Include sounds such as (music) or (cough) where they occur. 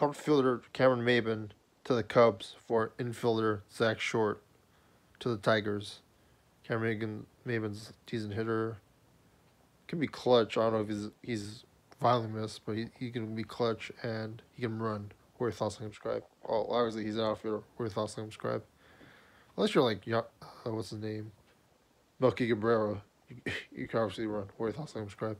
outfielder Cameron Maben to the Cubs for infielder Zach Short to the Tigers. Cameron Maben's decent hitter. Can be clutch. I don't know if he's he's violently missed, but he, he can be clutch and he can run. are your thoughts on him, Scribe? Well, obviously he's an outfielder. are your thoughts on him, Scribe? Unless you're like, uh, what's his name? Melky Cabrera. You, (laughs) you can obviously run. are your thoughts on him, Scribe?